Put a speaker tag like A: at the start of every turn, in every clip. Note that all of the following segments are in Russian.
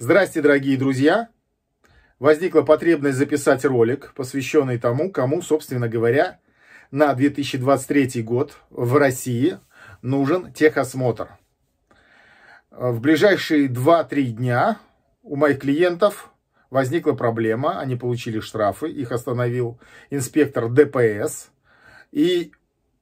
A: Здрасте, дорогие друзья! Возникла потребность записать ролик, посвященный тому, кому, собственно говоря, на 2023 год в России нужен техосмотр. В ближайшие 2-3 дня у моих клиентов возникла проблема, они получили штрафы, их остановил инспектор ДПС. И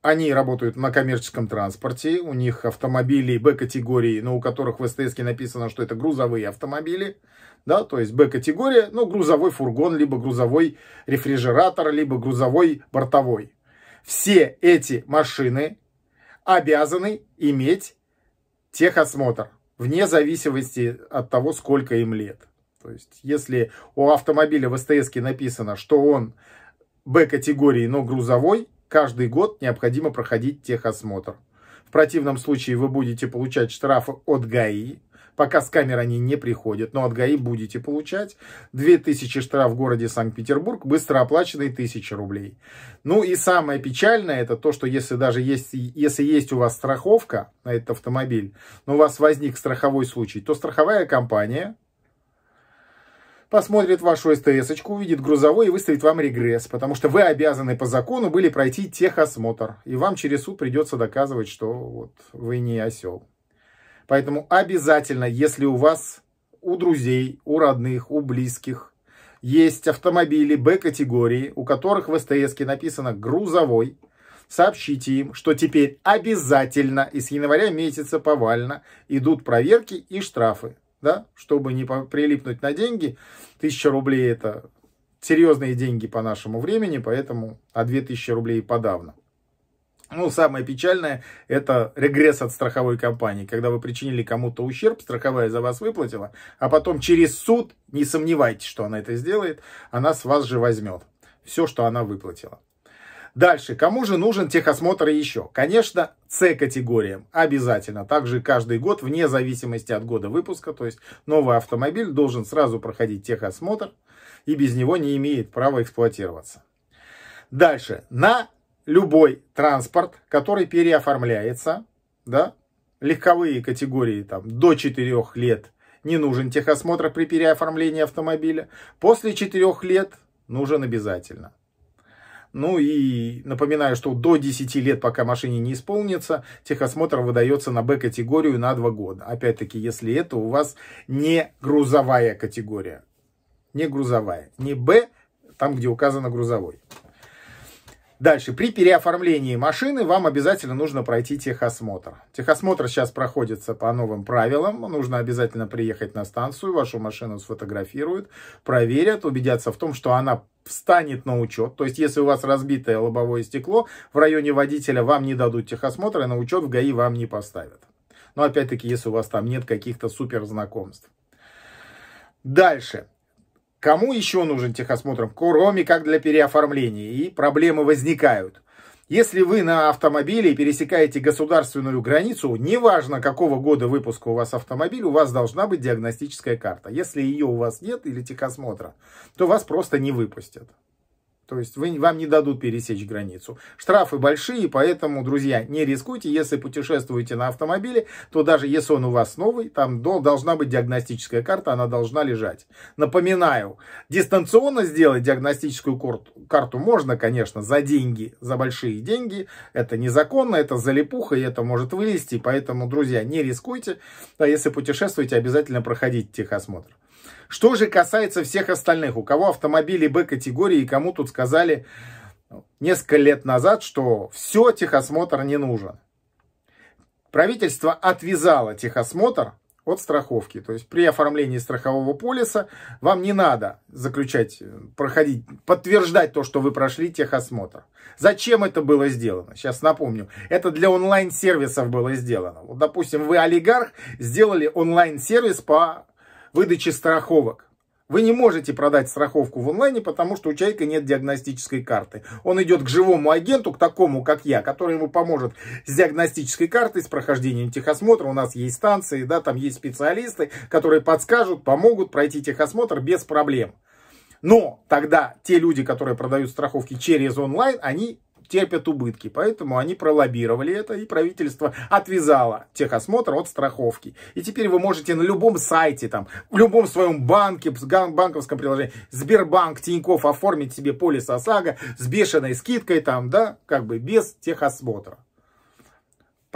A: они работают на коммерческом транспорте, у них автомобили Б-категории, но у которых в СТС написано, что это грузовые автомобили, да, то есть Б-категория, ну, грузовой фургон, либо грузовой рефрижератор, либо грузовой бортовой. Все эти машины обязаны иметь техосмотр, вне зависимости от того, сколько им лет. То есть, если у автомобиля в СТС написано, что он Б-категории, но грузовой, Каждый год необходимо проходить техосмотр. В противном случае вы будете получать штрафы от ГАИ, пока с камер они не приходят, но от ГАИ будете получать 2000 штраф в городе Санкт-Петербург, быстро оплаченные 1000 рублей. Ну и самое печальное, это то, что если даже есть, если есть у вас страховка на этот автомобиль, но у вас возник страховой случай, то страховая компания посмотрит вашу стс увидит грузовой и выставит вам регресс, потому что вы обязаны по закону были пройти техосмотр, и вам через суд придется доказывать, что вот вы не осел. Поэтому обязательно, если у вас, у друзей, у родных, у близких есть автомобили Б-категории, у которых в стс написано «грузовой», сообщите им, что теперь обязательно и с января месяца повально идут проверки и штрафы да, чтобы не прилипнуть на деньги. Тысяча рублей это серьезные деньги по нашему времени, поэтому, а две тысячи рублей подавно. Ну, самое печальное, это регресс от страховой компании. Когда вы причинили кому-то ущерб, страховая за вас выплатила, а потом через суд, не сомневайтесь, что она это сделает, она с вас же возьмет все, что она выплатила. Дальше, кому же нужен техосмотр еще? Конечно, С-категориям обязательно. Также каждый год, вне зависимости от года выпуска, то есть новый автомобиль должен сразу проходить техосмотр и без него не имеет права эксплуатироваться. Дальше, на любой транспорт, который переоформляется, да, легковые категории там, до 4 лет не нужен техосмотр при переоформлении автомобиля, после 4 лет нужен обязательно. Ну и напоминаю, что до 10 лет, пока машине не исполнится, техосмотр выдается на Б-категорию на 2 года. Опять-таки, если это у вас не грузовая категория. Не грузовая. Не Б, там, где указано грузовой. Дальше. При переоформлении машины вам обязательно нужно пройти техосмотр. Техосмотр сейчас проходится по новым правилам. Нужно обязательно приехать на станцию, вашу машину сфотографируют, проверят, убедятся в том, что она встанет на учет. То есть, если у вас разбитое лобовое стекло, в районе водителя вам не дадут техосмотр, и на учет в ГАИ вам не поставят. Но опять-таки, если у вас там нет каких-то супер знакомств. Дальше. Кому еще нужен техосмотр, кроме как для переоформления, и проблемы возникают. Если вы на автомобиле пересекаете государственную границу, неважно какого года выпуска у вас автомобиль, у вас должна быть диагностическая карта. Если ее у вас нет или техосмотра, то вас просто не выпустят. То есть вы, вам не дадут пересечь границу. Штрафы большие, поэтому, друзья, не рискуйте. Если путешествуете на автомобиле, то даже если он у вас новый, там должна быть диагностическая карта, она должна лежать. Напоминаю, дистанционно сделать диагностическую карту можно, конечно, за деньги, за большие деньги. Это незаконно, это залипуха, и это может вылезти. Поэтому, друзья, не рискуйте. А если путешествуете, обязательно проходите техосмотр. Что же касается всех остальных, у кого автомобили Б-категории и кому тут сказали несколько лет назад, что все, техосмотр не нужен. Правительство отвязало техосмотр от страховки. То есть при оформлении страхового полиса вам не надо заключать, проходить, подтверждать то, что вы прошли техосмотр. Зачем это было сделано? Сейчас напомню. Это для онлайн-сервисов было сделано. Вот, допустим, вы олигарх, сделали онлайн-сервис по выдачи страховок. Вы не можете продать страховку в онлайне, потому что у человека нет диагностической карты. Он идет к живому агенту, к такому, как я, который ему поможет с диагностической картой, с прохождением техосмотра. У нас есть станции, да, там есть специалисты, которые подскажут, помогут пройти техосмотр без проблем. Но тогда те люди, которые продают страховки через онлайн, они терпят убытки. Поэтому они пролоббировали это, и правительство отвязало техосмотр от страховки. И теперь вы можете на любом сайте, там, в любом своем банке, банковском приложении, Сбербанк, Тиньков оформить себе полис ОСАГО с бешеной скидкой, там, да, как бы без техосмотра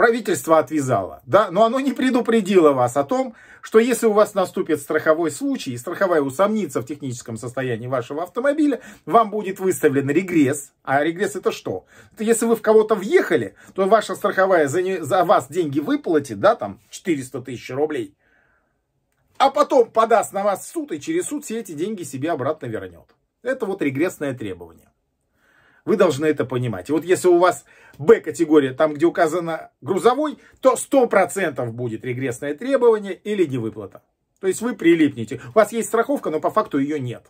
A: правительство отвязало, да, но оно не предупредило вас о том, что если у вас наступит страховой случай, и страховая усомнится в техническом состоянии вашего автомобиля, вам будет выставлен регресс. А регресс это что? Это если вы в кого-то въехали, то ваша страховая за, не, за вас деньги выплатит, да, там 400 тысяч рублей, а потом подаст на вас в суд и через суд все эти деньги себе обратно вернет. Это вот регрессное требование. Вы должны это понимать. И вот если у вас Б-категория, там, где указано грузовой, то 100% будет регрессное требование или невыплата. То есть вы прилипнете. У вас есть страховка, но по факту ее нет.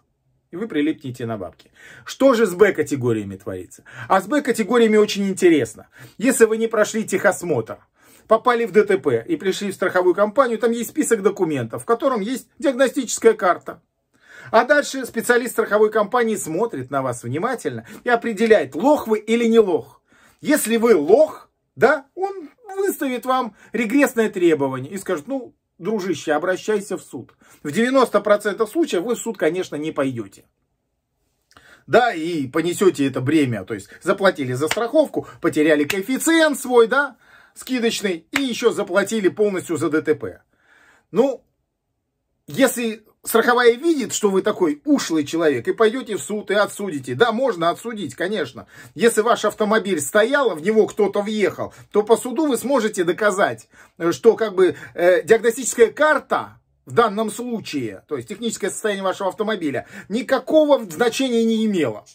A: И вы прилипнете на бабки. Что же с Б-категориями творится? А с Б-категориями очень интересно. Если вы не прошли техосмотр, попали в ДТП и пришли в страховую компанию, там есть список документов, в котором есть диагностическая карта. А дальше специалист страховой компании смотрит на вас внимательно и определяет, лох вы или не лох. Если вы лох, да, он выставит вам регрессное требование и скажет, ну, дружище, обращайся в суд. В 90% случаев вы в суд, конечно, не пойдете. Да, и понесете это бремя, то есть заплатили за страховку, потеряли коэффициент свой, да, скидочный, и еще заплатили полностью за ДТП. Ну, если страховая видит, что вы такой ушлый человек, и пойдете в суд и отсудите. Да, можно отсудить, конечно. Если ваш автомобиль стоял, в него кто-то въехал, то по суду вы сможете доказать, что как бы э, диагностическая карта в данном случае, то есть техническое состояние вашего автомобиля, никакого значения не имело.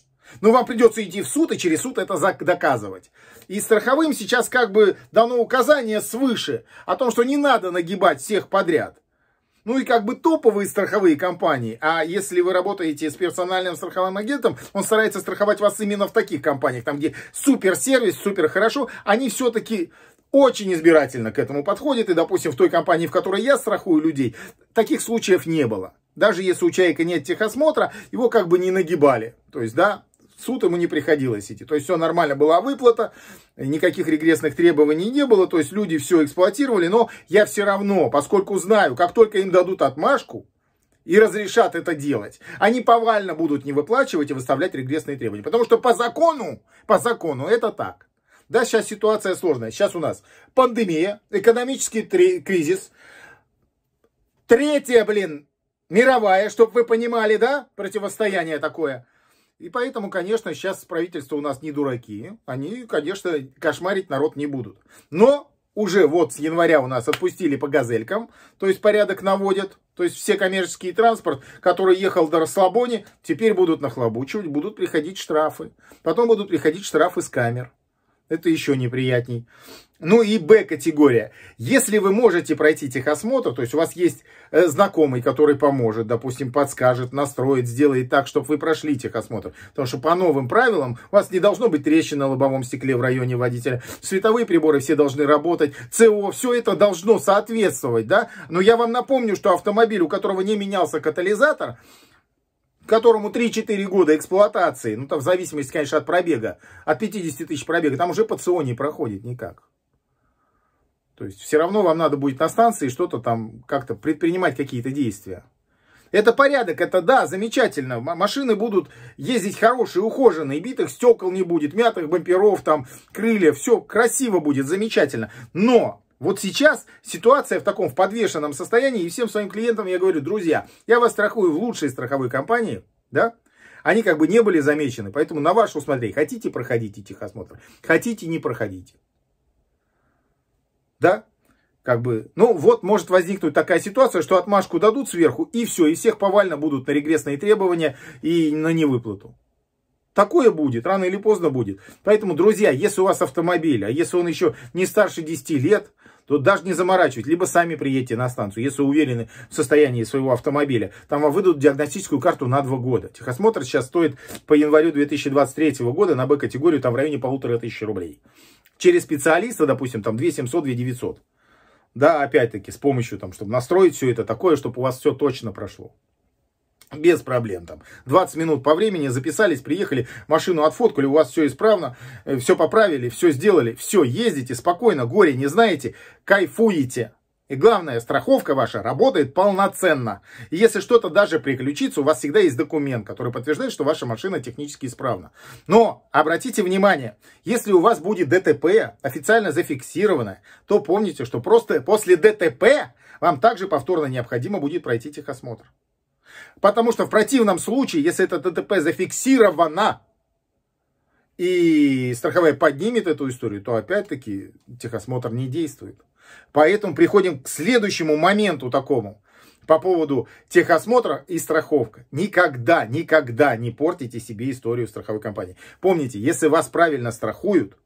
A: Но вам придется идти в суд и через суд это доказывать. И страховым сейчас как бы дано указание свыше о том, что не надо нагибать всех подряд ну и как бы топовые страховые компании. А если вы работаете с персональным страховым агентом, он старается страховать вас именно в таких компаниях, там где супер сервис, супер хорошо, они все-таки очень избирательно к этому подходят И, допустим, в той компании, в которой я страхую людей, таких случаев не было. Даже если у человека нет техосмотра, его как бы не нагибали. То есть, да, в суд ему не приходилось идти. То есть все нормально, была выплата, никаких регрессных требований не было, то есть люди все эксплуатировали, но я все равно, поскольку знаю, как только им дадут отмашку, и разрешат это делать. Они повально будут не выплачивать и выставлять регрессные требования. Потому что по закону, по закону это так. Да, сейчас ситуация сложная. Сейчас у нас пандемия, экономический кризис. Третья, блин, мировая, чтобы вы понимали, да, противостояние такое – и поэтому, конечно, сейчас правительство у нас не дураки. Они, конечно, кошмарить народ не будут. Но уже вот с января у нас отпустили по газелькам, то есть порядок наводят. То есть все коммерческий транспорт, который ехал до расслабони, теперь будут нахлобучивать, будут приходить штрафы. Потом будут приходить штрафы с камер. Это еще неприятней. Ну и Б-категория. Если вы можете пройти техосмотр, то есть у вас есть э, знакомый, который поможет, допустим, подскажет, настроит, сделает так, чтобы вы прошли техосмотр. Потому что по новым правилам у вас не должно быть трещин на лобовом стекле в районе водителя. Световые приборы все должны работать, ЦО, все это должно соответствовать, да? Но я вам напомню, что автомобиль, у которого не менялся катализатор, которому 3-4 года эксплуатации, ну там в зависимости, конечно, от пробега, от 50 тысяч пробега, там уже ПЦО не проходит никак. То есть все равно вам надо будет на станции что-то там как-то предпринимать какие-то действия. Это порядок, это да, замечательно. Машины будут ездить хорошие, ухоженные, битых стекол не будет, мятых бамперов, там, крылья, все красиво будет, замечательно. Но вот сейчас ситуация в таком в подвешенном состоянии, и всем своим клиентам я говорю, друзья, я вас страхую в лучшей страховой компании, да, они как бы не были замечены, поэтому на ваше усмотрение. Хотите, проходите техосмотр, хотите, не проходите. Да, как бы, ну вот может возникнуть такая ситуация, что отмашку дадут сверху, и все, и всех повально будут на регрессные требования и на невыплату. Такое будет, рано или поздно будет. Поэтому, друзья, если у вас автомобиль, а если он еще не старше 10 лет, то даже не заморачивать. Либо сами приедете на станцию, если уверены в состоянии своего автомобиля. Там вам выдадут диагностическую карту на два года. Техосмотр сейчас стоит по январю 2023 года на Б-категорию там в районе полутора тысячи рублей. Через специалиста, допустим, там 2700, 2900. Да, опять-таки, с помощью, там, чтобы настроить все это такое, чтобы у вас все точно прошло без проблем там. 20 минут по времени записались, приехали, машину отфоткали, у вас все исправно, э, все поправили, все сделали, все, ездите спокойно, горе не знаете, кайфуете. И главное, страховка ваша работает полноценно. И если что-то даже приключится, у вас всегда есть документ, который подтверждает, что ваша машина технически исправна. Но обратите внимание, если у вас будет ДТП, официально зафиксированное, то помните, что просто после ДТП вам также повторно необходимо будет пройти техосмотр. Потому что в противном случае, если это ДТП зафиксировано, и страховая поднимет эту историю, то опять-таки техосмотр не действует. Поэтому приходим к следующему моменту такому. По поводу техосмотра и страховка. Никогда, никогда не портите себе историю страховой компании. Помните, если вас правильно страхуют,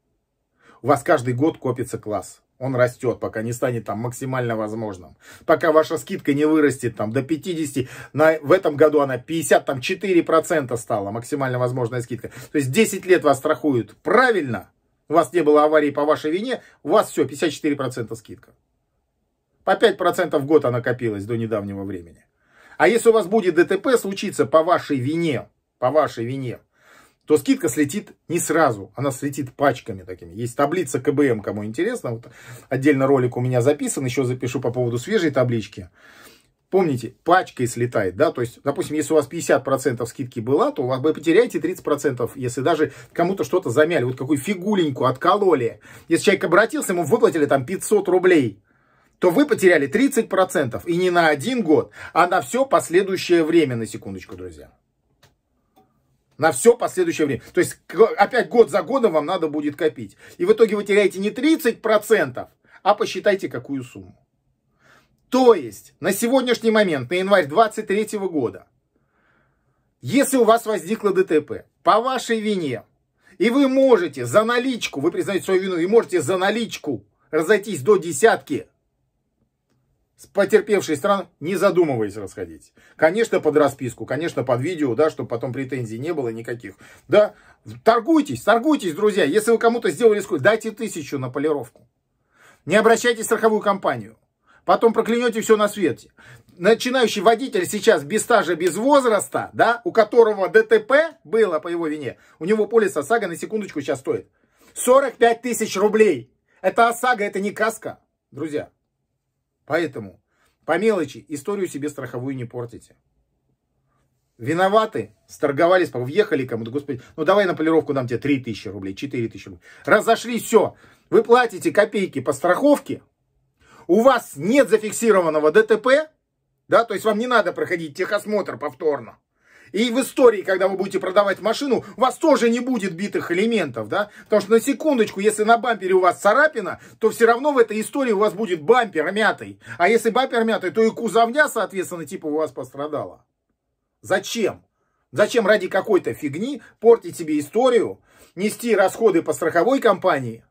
A: у вас каждый год копится класс он растет, пока не станет там максимально возможным. Пока ваша скидка не вырастет там до 50, на, в этом году она 50, там 4% стала максимально возможная скидка. То есть 10 лет вас страхуют правильно, у вас не было аварии по вашей вине, у вас все, 54% скидка. По 5% в год она копилась до недавнего времени. А если у вас будет ДТП случиться по вашей вине, по вашей вине, то скидка слетит не сразу, она слетит пачками такими. Есть таблица КБМ, кому интересно. Вот отдельно ролик у меня записан, еще запишу по поводу свежей таблички. Помните, пачкой слетает, да, то есть, допустим, если у вас 50% скидки была, то вы потеряете 30%, если даже кому-то что-то замяли, вот какую фигуленьку откололи. Если человек обратился, ему выплатили там 500 рублей, то вы потеряли 30% и не на один год, а на все последующее время, на секундочку, друзья на все последующее время. То есть опять год за годом вам надо будет копить. И в итоге вы теряете не 30%, а посчитайте какую сумму. То есть на сегодняшний момент, на январь 2023 года, если у вас возникло ДТП по вашей вине, и вы можете за наличку, вы признаете свою вину, и можете за наличку разойтись до десятки с потерпевшей стран, не задумываясь расходить. Конечно, под расписку, конечно, под видео, да, чтобы потом претензий не было никаких. Да, торгуйтесь, торгуйтесь, друзья. Если вы кому-то сделали сколько, дайте тысячу на полировку. Не обращайтесь в страховую компанию. Потом проклянете все на свете. Начинающий водитель сейчас без стажа, без возраста, да, у которого ДТП было по его вине, у него полис ОСАГО на секундочку сейчас стоит 45 тысяч рублей. Это ОСАГО, это не каска, друзья. Поэтому по мелочи историю себе страховую не портите. Виноваты, сторговались, въехали кому-то, господи, ну давай на полировку дам тебе 3000 рублей, 4000 рублей. разошли все. Вы платите копейки по страховке, у вас нет зафиксированного ДТП, да, то есть вам не надо проходить техосмотр повторно. И в истории, когда вы будете продавать машину, у вас тоже не будет битых элементов, да? Потому что на секундочку, если на бампере у вас царапина, то все равно в этой истории у вас будет бампер мятый. А если бампер мятый, то и кузовня, соответственно, типа у вас пострадала. Зачем? Зачем ради какой-то фигни портить себе историю, нести расходы по страховой компании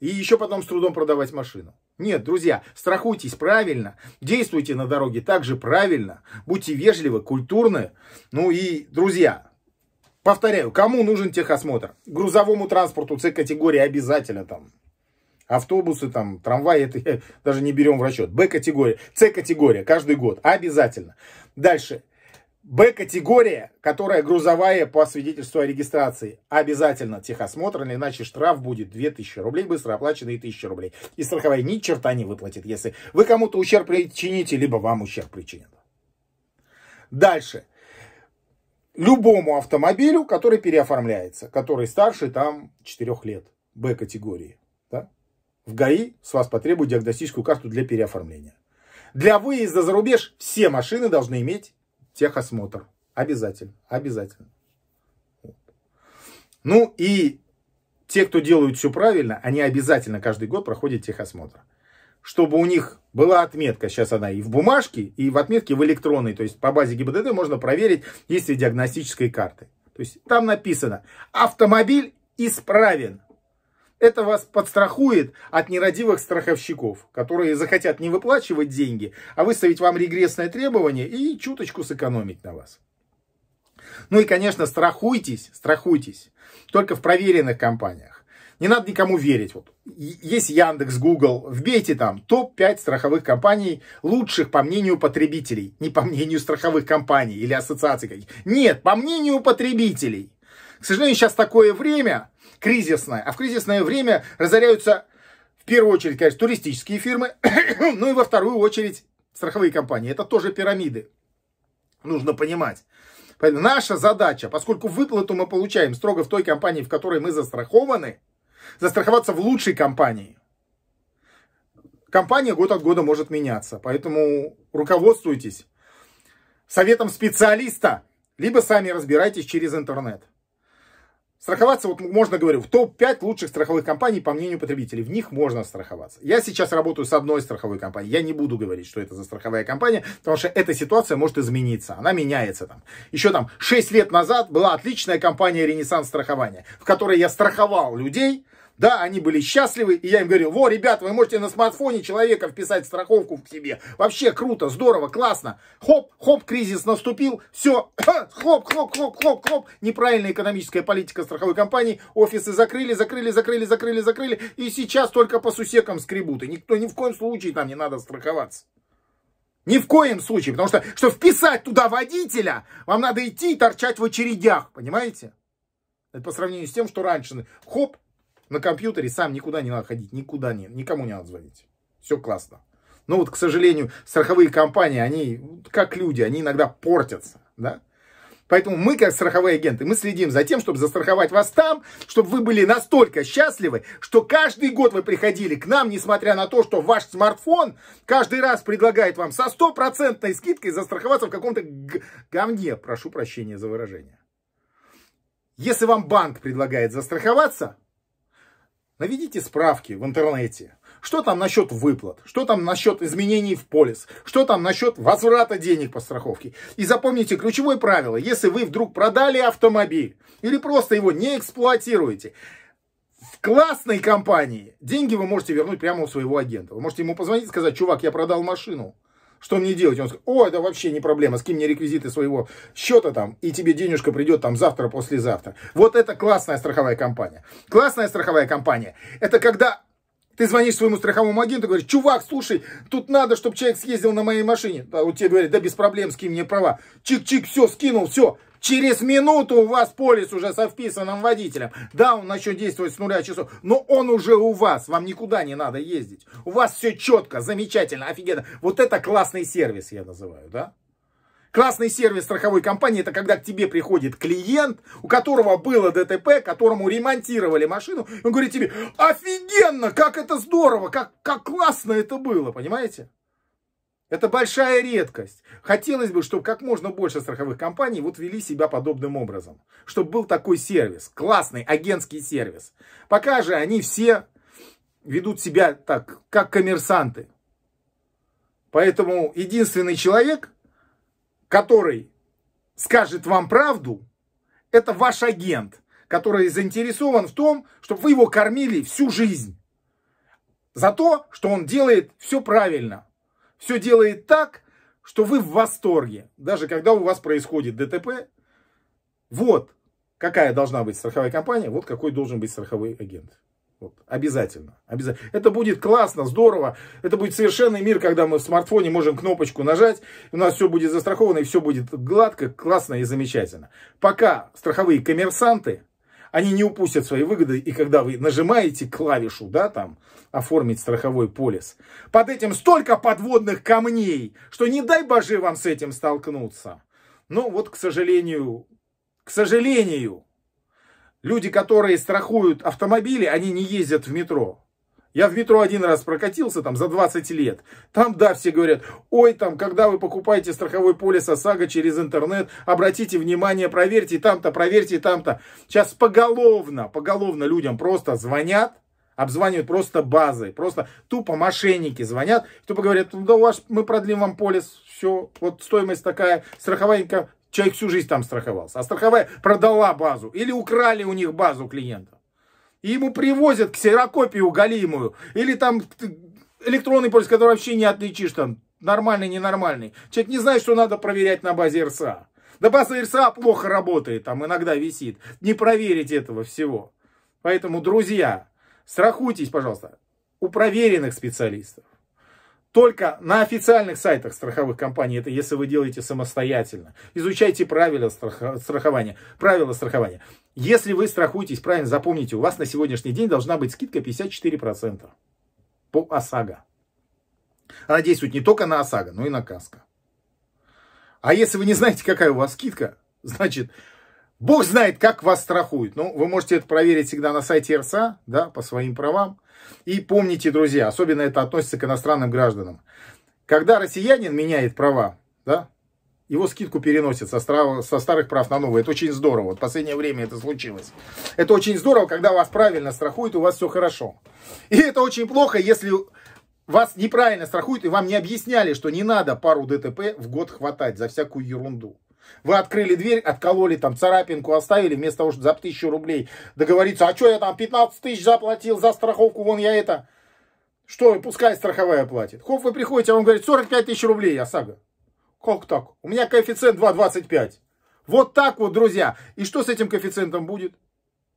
A: и еще потом с трудом продавать машину? Нет, друзья, страхуйтесь правильно, действуйте на дороге также правильно, будьте вежливы, культурны. Ну и, друзья, повторяю, кому нужен техосмотр? Грузовому транспорту С категории обязательно там. Автобусы, там, трамваи, это даже не берем в расчет. Б категория, С категория, каждый год, обязательно. Дальше, Б-категория, которая грузовая по свидетельству о регистрации, обязательно техосмотр, а иначе штраф будет 2000 рублей, быстро оплаченные 1000 рублей. И страховая ни черта не выплатит, если вы кому-то ущерб причините, либо вам ущерб причинят. Дальше. Любому автомобилю, который переоформляется, который старше там 4 лет, Б-категории. Да? В ГАИ с вас потребуют диагностическую карту для переоформления. Для выезда за рубеж все машины должны иметь техосмотр. Обязательно, обязательно. Ну и те, кто делают все правильно, они обязательно каждый год проходят техосмотр. Чтобы у них была отметка, сейчас она и в бумажке, и в отметке в электронной. То есть по базе ГИБДД можно проверить есть ли диагностической карты. То есть там написано «Автомобиль исправен». Это вас подстрахует от нерадивых страховщиков, которые захотят не выплачивать деньги, а выставить вам регрессное требование и чуточку сэкономить на вас. Ну и, конечно, страхуйтесь, страхуйтесь, только в проверенных компаниях. Не надо никому верить. Вот есть Яндекс, Google, вбейте там топ-5 страховых компаний, лучших по мнению потребителей, не по мнению страховых компаний или ассоциаций Нет, по мнению потребителей. К сожалению, сейчас такое время кризисное, а в кризисное время разоряются в первую очередь, конечно, туристические фирмы, ну и во вторую очередь страховые компании. Это тоже пирамиды. Нужно понимать. Поэтому наша задача, поскольку выплату мы получаем строго в той компании, в которой мы застрахованы, застраховаться в лучшей компании. Компания год от года может меняться, поэтому руководствуйтесь советом специалиста, либо сами разбирайтесь через интернет. Страховаться вот можно, говорю, в топ-5 лучших страховых компаний, по мнению потребителей. В них можно страховаться. Я сейчас работаю с одной страховой компанией. Я не буду говорить, что это за страховая компания, потому что эта ситуация может измениться. Она меняется там. Еще там 6 лет назад была отличная компания «Ренессанс страхования», в которой я страховал людей, да, они были счастливы, и я им говорил, во, ребят, вы можете на смартфоне человека вписать страховку к себе. Вообще круто, здорово, классно. Хоп, хоп, кризис наступил, все, хоп, хоп, хоп, хоп, хоп. Неправильная экономическая политика страховой компании. Офисы закрыли, закрыли, закрыли, закрыли, закрыли. И сейчас только по сусекам скребут. И никто ни в коем случае там не надо страховаться. Ни в коем случае, потому что, что вписать туда водителя, вам надо идти и торчать в очередях, понимаете? Это по сравнению с тем, что раньше, хоп, на компьютере сам никуда не надо ходить, никуда не, никому не надо звонить. Все классно. Но вот, к сожалению, страховые компании, они как люди, они иногда портятся, да? Поэтому мы, как страховые агенты, мы следим за тем, чтобы застраховать вас там, чтобы вы были настолько счастливы, что каждый год вы приходили к нам, несмотря на то, что ваш смартфон каждый раз предлагает вам со стопроцентной скидкой застраховаться в каком-то говне, прошу прощения за выражение. Если вам банк предлагает застраховаться, Наведите справки в интернете. Что там насчет выплат? Что там насчет изменений в полис? Что там насчет возврата денег по страховке? И запомните ключевое правило. Если вы вдруг продали автомобиль или просто его не эксплуатируете, в классной компании деньги вы можете вернуть прямо у своего агента. Вы можете ему позвонить и сказать, чувак, я продал машину что мне делать? Он сказал, о, это вообще не проблема, скинь мне реквизиты своего счета там, и тебе денежка придет там завтра, послезавтра. Вот это классная страховая компания. Классная страховая компания – это когда ты звонишь своему страховому агенту, говоришь, чувак, слушай, тут надо, чтобы человек съездил на моей машине. А у тебя говорят, да без проблем, скинь мне права. Чик-чик, все, скинул, все. Через минуту у вас полис уже со вписанным водителем. Да, он начнет действовать с нуля часов, но он уже у вас. Вам никуда не надо ездить. У вас все четко, замечательно, офигенно. Вот это классный сервис, я называю, да? Классный сервис страховой компании – это когда к тебе приходит клиент, у которого было ДТП, которому ремонтировали машину. он говорит тебе, офигенно, как это здорово, как, как классно это было, понимаете? Это большая редкость. Хотелось бы, чтобы как можно больше страховых компаний вот вели себя подобным образом. Чтобы был такой сервис, классный агентский сервис. Пока же они все ведут себя так, как коммерсанты. Поэтому единственный человек, который скажет вам правду, это ваш агент, который заинтересован в том, чтобы вы его кормили всю жизнь. За то, что он делает все правильно. Все делает так, что вы в восторге. Даже когда у вас происходит ДТП. Вот какая должна быть страховая компания, вот какой должен быть страховой агент. Вот. Обязательно. Обязательно. Это будет классно, здорово. Это будет совершенный мир, когда мы в смартфоне можем кнопочку нажать. У нас все будет застраховано и все будет гладко, классно и замечательно. Пока страховые коммерсанты, они не упустят свои выгоды. И когда вы нажимаете клавишу, да, там, оформить страховой полис, под этим столько подводных камней, что не дай боже вам с этим столкнуться. Но ну вот, к сожалению, к сожалению, Люди, которые страхуют автомобили, они не ездят в метро. Я в метро один раз прокатился там за 20 лет. Там, да, все говорят, ой, там, когда вы покупаете страховой полис ОСАГО через интернет, обратите внимание, проверьте там-то, проверьте там-то. Сейчас поголовно, поголовно людям просто звонят, обзванивают просто базой, просто тупо мошенники звонят, тупо говорят, «Ну да у вас мы продлим вам полис, все, вот стоимость такая, страховая Человек всю жизнь там страховался. А страховая продала базу. Или украли у них базу клиента. И ему привозят ксерокопию галимую. Или там электронный полис, который вообще не отличишь там. Нормальный, ненормальный. Человек не знает, что надо проверять на базе РСА. Да база РСА плохо работает, там иногда висит. Не проверить этого всего. Поэтому, друзья, страхуйтесь, пожалуйста, у проверенных специалистов только на официальных сайтах страховых компаний, это если вы делаете самостоятельно. Изучайте правила страхования. Правила страхования. Если вы страхуетесь, правильно запомните, у вас на сегодняшний день должна быть скидка 54% по ОСАГО. Она действует не только на ОСАГО, но и на КАСКО. А если вы не знаете, какая у вас скидка, значит, Бог знает, как вас страхует. Ну, вы можете это проверить всегда на сайте РСА, да, по своим правам. И помните, друзья, особенно это относится к иностранным гражданам. Когда россиянин меняет права, да, его скидку переносят со, стар... со старых прав на новые. Это очень здорово. Вот в последнее время это случилось. Это очень здорово, когда вас правильно страхуют, у вас все хорошо. И это очень плохо, если вас неправильно страхуют, и вам не объясняли, что не надо пару ДТП в год хватать за всякую ерунду. Вы открыли дверь, откололи там царапинку, оставили, вместо того, чтобы за тысячу рублей договориться, а что я там 15 тысяч заплатил за страховку, вон я это... Что, пускай страховая платит. Хоп, вы приходите, а он говорит, 45 тысяч рублей, ОСАГО. Как так? У меня коэффициент 2,25. Вот так вот, друзья. И что с этим коэффициентом будет?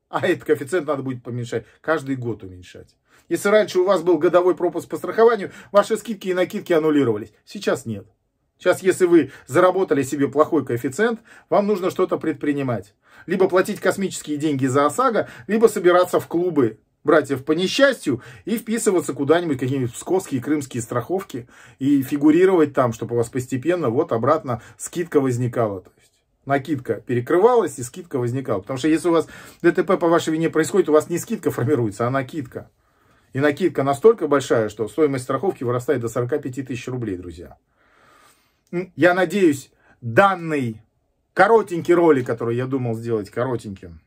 A: А этот коэффициент надо будет поменьшать. Каждый год уменьшать. Если раньше у вас был годовой пропуск по страхованию, ваши скидки и накидки аннулировались. Сейчас нет. Сейчас, если вы заработали себе плохой коэффициент, вам нужно что-то предпринимать. Либо платить космические деньги за ОСАГО, либо собираться в клубы братьев по несчастью и вписываться куда-нибудь, какие-нибудь псковские, крымские страховки и фигурировать там, чтобы у вас постепенно вот обратно скидка возникала. То есть накидка перекрывалась и скидка возникала. Потому что если у вас ДТП по вашей вине происходит, у вас не скидка формируется, а накидка. И накидка настолько большая, что стоимость страховки вырастает до 45 тысяч рублей, друзья я надеюсь, данный коротенький ролик, который я думал сделать коротеньким,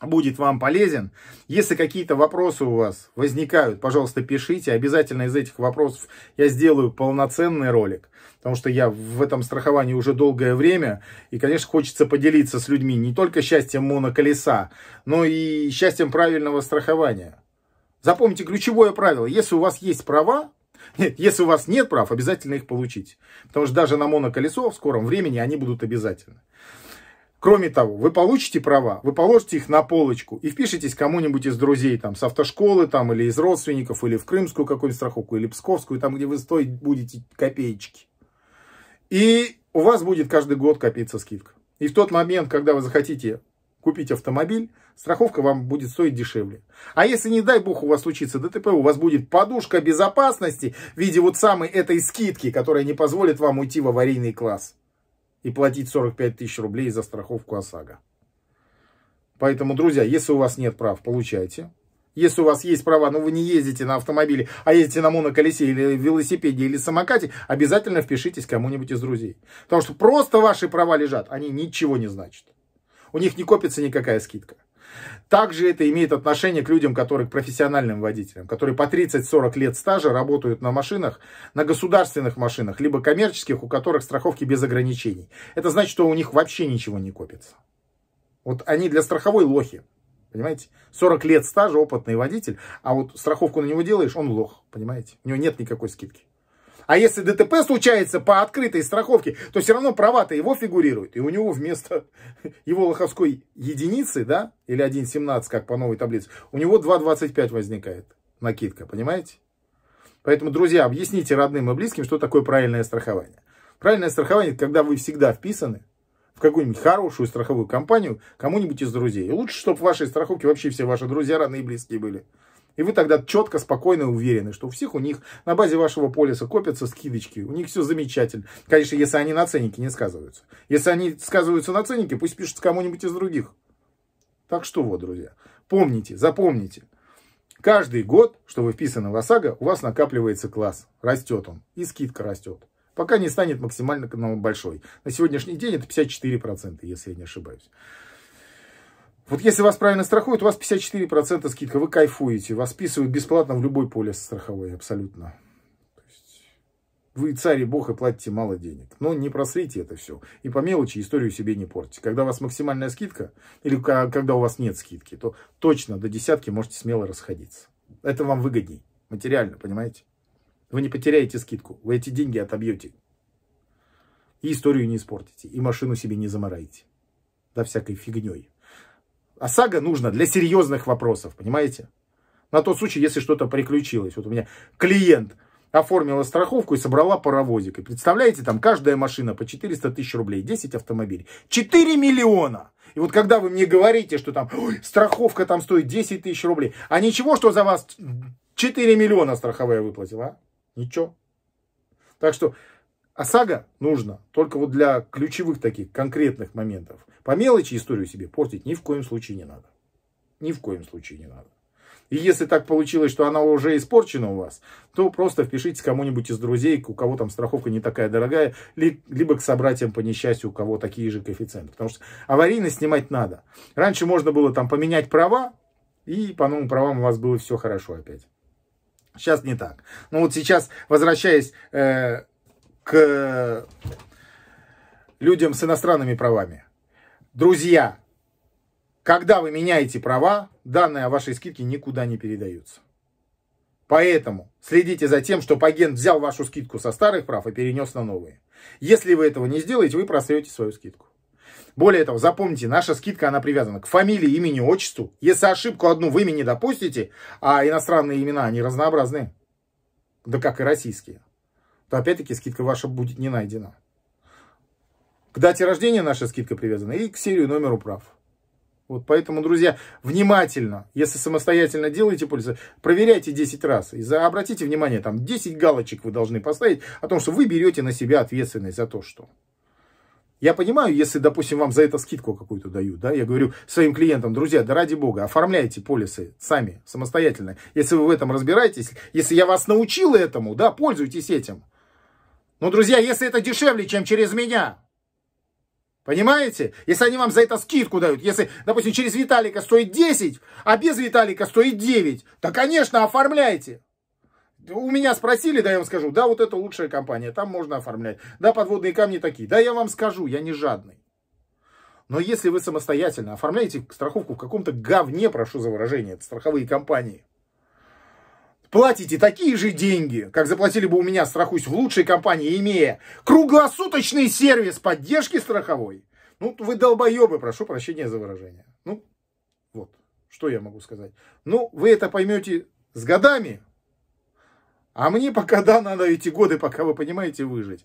A: будет вам полезен. Если какие-то вопросы у вас возникают, пожалуйста, пишите. Обязательно из этих вопросов я сделаю полноценный ролик, потому что я в этом страховании уже долгое время, и, конечно, хочется поделиться с людьми не только счастьем моноколеса, но и счастьем правильного страхования. Запомните ключевое правило. Если у вас есть права, нет, если у вас нет прав, обязательно их получите. Потому что даже на моноколесо в скором времени они будут обязательно. Кроме того, вы получите права, вы положите их на полочку и впишитесь кому-нибудь из друзей, там, с автошколы, там, или из родственников, или в крымскую какую-нибудь страховку, или псковскую, там, где вы стоите будете копеечки. И у вас будет каждый год копиться скидка. И в тот момент, когда вы захотите купить автомобиль, страховка вам будет стоить дешевле. А если, не дай бог, у вас случится ДТП, у вас будет подушка безопасности в виде вот самой этой скидки, которая не позволит вам уйти в аварийный класс и платить 45 тысяч рублей за страховку ОСАГО. Поэтому, друзья, если у вас нет прав, получайте. Если у вас есть права, но вы не ездите на автомобиле, а ездите на моноколесе или велосипеде или самокате, обязательно впишитесь кому-нибудь из друзей. Потому что просто ваши права лежат, они ничего не значат у них не копится никакая скидка. Также это имеет отношение к людям, которые к профессиональным водителям, которые по 30-40 лет стажа работают на машинах, на государственных машинах, либо коммерческих, у которых страховки без ограничений. Это значит, что у них вообще ничего не копится. Вот они для страховой лохи. Понимаете? 40 лет стажа, опытный водитель, а вот страховку на него делаешь, он лох. Понимаете? У него нет никакой скидки. А если ДТП случается по открытой страховке, то все равно права-то его фигурируют. И у него вместо его лоховской единицы, да, или 1.17, как по новой таблице, у него 2.25 возникает накидка, понимаете? Поэтому, друзья, объясните родным и близким, что такое правильное страхование. Правильное страхование – это когда вы всегда вписаны в какую-нибудь хорошую страховую компанию кому-нибудь из друзей. И лучше, чтобы в вашей страховке вообще все ваши друзья, родные и близкие были. И вы тогда четко, спокойно уверены, что у всех у них на базе вашего полиса копятся скидочки, у них все замечательно. Конечно, если они на ценнике не сказываются. Если они сказываются на ценнике, пусть пишут кому-нибудь из других. Так что вот, друзья, помните, запомните. Каждый год, что вы вписаны в ОСАГО, у вас накапливается класс. Растет он. И скидка растет. Пока не станет максимально большой. На сегодняшний день это 54%, если я не ошибаюсь. Вот если вас правильно страхуют, у вас 54% скидка, вы кайфуете, вас списывают бесплатно в любой поле страховой, абсолютно. Вы царь и бог и платите мало денег. Но не просрите это все. И по мелочи историю себе не портите. Когда у вас максимальная скидка, или когда у вас нет скидки, то точно до десятки можете смело расходиться. Это вам выгодней. Материально, понимаете? Вы не потеряете скидку. Вы эти деньги отобьете. И историю не испортите. И машину себе не замораете. Да всякой фигней. ОСАГО нужно для серьезных вопросов, понимаете? На тот случай, если что-то приключилось. Вот у меня клиент оформила страховку и собрала паровозик. И представляете, там каждая машина по 400 тысяч рублей, 10 автомобилей. 4 миллиона! И вот когда вы мне говорите, что там страховка там стоит 10 тысяч рублей, а ничего, что за вас 4 миллиона страховая выплатила, а? Ничего. Так что ОСАГО а нужно только вот для ключевых таких конкретных моментов. По мелочи историю себе портить ни в коем случае не надо. Ни в коем случае не надо. И если так получилось, что она уже испорчена у вас, то просто впишитесь кому-нибудь из друзей, у кого там страховка не такая дорогая, либо к собратьям по несчастью, у кого такие же коэффициенты. Потому что аварийность снимать надо. Раньше можно было там поменять права, и по новым правам у вас было все хорошо опять. Сейчас не так. Но вот сейчас, возвращаясь э, к э, людям с иностранными правами. Друзья, когда вы меняете права, данные о вашей скидке никуда не передаются. Поэтому следите за тем, чтобы агент взял вашу скидку со старых прав и перенес на новые. Если вы этого не сделаете, вы просрете свою скидку. Более того, запомните, наша скидка, она привязана к фамилии, имени, отчеству. Если ошибку одну вы имени допустите, а иностранные имена, они разнообразны. Да как и российские то опять-таки скидка ваша будет не найдена. К дате рождения наша скидка привязана и к серию номеру прав. Вот поэтому, друзья, внимательно, если самостоятельно делаете полисы, проверяйте 10 раз. И за, обратите внимание, там 10 галочек вы должны поставить о том, что вы берете на себя ответственность за то, что... Я понимаю, если, допустим, вам за это скидку какую-то дают, да, я говорю своим клиентам, друзья, да ради бога, оформляйте полисы сами, самостоятельно. Если вы в этом разбираетесь, если я вас научил этому, да, пользуйтесь этим. Ну, друзья, если это дешевле, чем через меня. Понимаете? Если они вам за это скидку дают. Если, допустим, через Виталика стоит 10, а без Виталика стоит 9, то, конечно, оформляйте. У меня спросили, да я вам скажу, да, вот это лучшая компания, там можно оформлять. Да, подводные камни такие. Да, я вам скажу, я не жадный. Но если вы самостоятельно оформляете страховку в каком-то говне, прошу за выражение, это страховые компании – платите такие же деньги, как заплатили бы у меня, страхуюсь, в лучшей компании, имея круглосуточный сервис поддержки страховой, ну, вы долбоебы, прошу прощения за выражение. Ну, вот, что я могу сказать. Ну, вы это поймете с годами, а мне пока, да, надо эти годы, пока вы понимаете, выжить.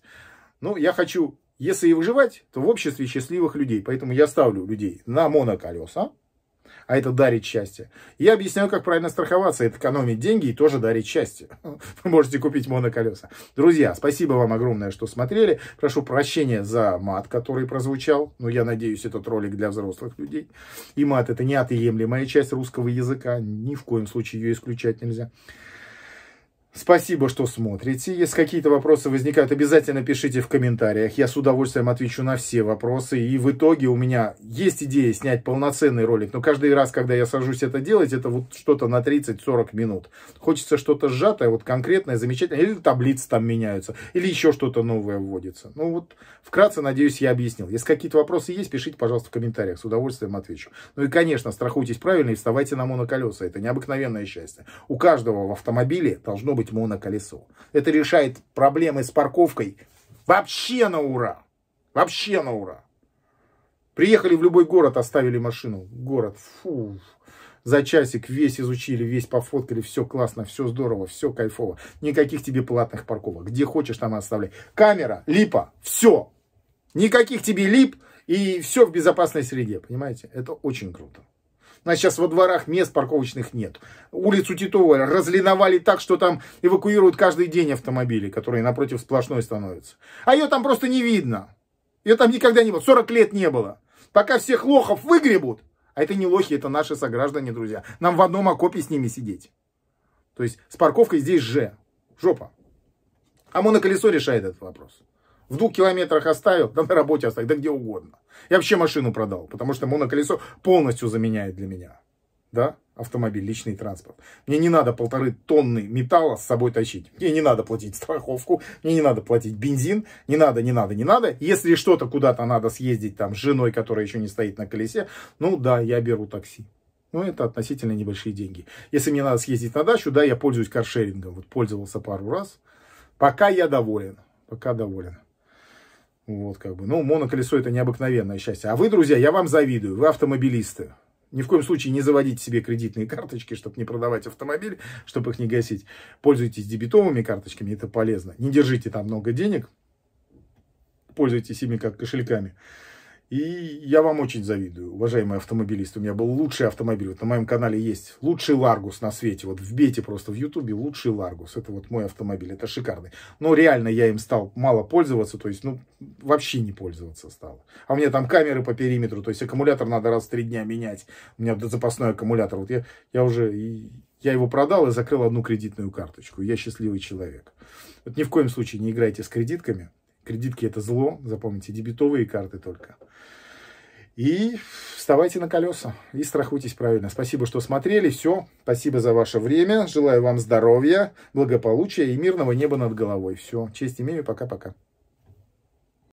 A: Ну, я хочу, если и выживать, то в обществе счастливых людей. Поэтому я ставлю людей на моноколеса, а это дарить счастье. я объясняю, как правильно страховаться, это экономить деньги и тоже дарить счастье. Вы можете купить моноколеса. Друзья, спасибо вам огромное, что смотрели. Прошу прощения за мат, который прозвучал. Ну, я надеюсь, этот ролик для взрослых людей. И мат – это неотъемлемая часть русского языка. Ни в коем случае ее исключать нельзя. Спасибо, что смотрите. Если какие-то вопросы возникают, обязательно пишите в комментариях. Я с удовольствием отвечу на все вопросы. И в итоге у меня есть идея снять полноценный ролик. Но каждый раз, когда я сажусь это делать, это вот что-то на 30-40 минут. Хочется что-то сжатое, вот конкретное, замечательное. Или таблицы там меняются, или еще что-то новое вводится. Ну вот, вкратце, надеюсь, я объяснил. Если какие-то вопросы есть, пишите, пожалуйста, в комментариях. С удовольствием отвечу. Ну и, конечно, страхуйтесь правильно и вставайте на моноколеса. Это необыкновенное счастье. У каждого в автомобиле должно быть придумать моноколесо. Это решает проблемы с парковкой вообще на ура. Вообще на ура. Приехали в любой город, оставили машину. Город, фу, за часик весь изучили, весь пофоткали, все классно, все здорово, все кайфово. Никаких тебе платных парковок. Где хочешь, там и оставляй. Камера, липа, все. Никаких тебе лип и все в безопасной среде, понимаете? Это очень круто. У нас сейчас во дворах мест парковочных нет. Улицу Титова разлиновали так, что там эвакуируют каждый день автомобили, которые напротив сплошной становятся. А ее там просто не видно. Ее там никогда не было. 40 лет не было. Пока всех лохов выгребут, а это не лохи, это наши сограждане, друзья. Нам в одном окопе с ними сидеть. То есть с парковкой здесь же. Жопа. А моноколесо решает этот вопрос. В двух километрах оставил, да на работе оставил, да где угодно. Я вообще машину продал, потому что моноколесо полностью заменяет для меня. Да? Автомобиль, личный транспорт. Мне не надо полторы тонны металла с собой тащить. Мне не надо платить страховку, мне не надо платить бензин. Не надо, не надо, не надо. Если что-то куда-то надо съездить там с женой, которая еще не стоит на колесе, ну да, я беру такси. Но ну, это относительно небольшие деньги. Если мне надо съездить на дачу, да, я пользуюсь каршерингом. Вот пользовался пару раз. Пока я доволен. Пока доволен. Вот как бы. Ну, моноколесо это необыкновенное счастье. А вы, друзья, я вам завидую. Вы автомобилисты. Ни в коем случае не заводите себе кредитные карточки, чтобы не продавать автомобиль, чтобы их не гасить. Пользуйтесь дебетовыми карточками, это полезно. Не держите там много денег, пользуйтесь ими как кошельками. И я вам очень завидую, уважаемые автомобилисты. У меня был лучший автомобиль. Вот на моем канале есть лучший Ларгус на свете. Вот вбейте просто в Ютубе лучший Ларгус. Это вот мой автомобиль. Это шикарный. Но реально я им стал мало пользоваться. То есть, ну, вообще не пользоваться стал. А у меня там камеры по периметру. То есть, аккумулятор надо раз в три дня менять. У меня запасной аккумулятор. Вот я, я уже... Я его продал и закрыл одну кредитную карточку. Я счастливый человек. Вот ни в коем случае не играйте с кредитками. Кредитки это зло, запомните, дебетовые карты только. И вставайте на колеса и страхуйтесь правильно. Спасибо, что смотрели. Все. Спасибо за ваше время. Желаю вам здоровья, благополучия и мирного неба над головой. Все. Честь имею. Пока-пока.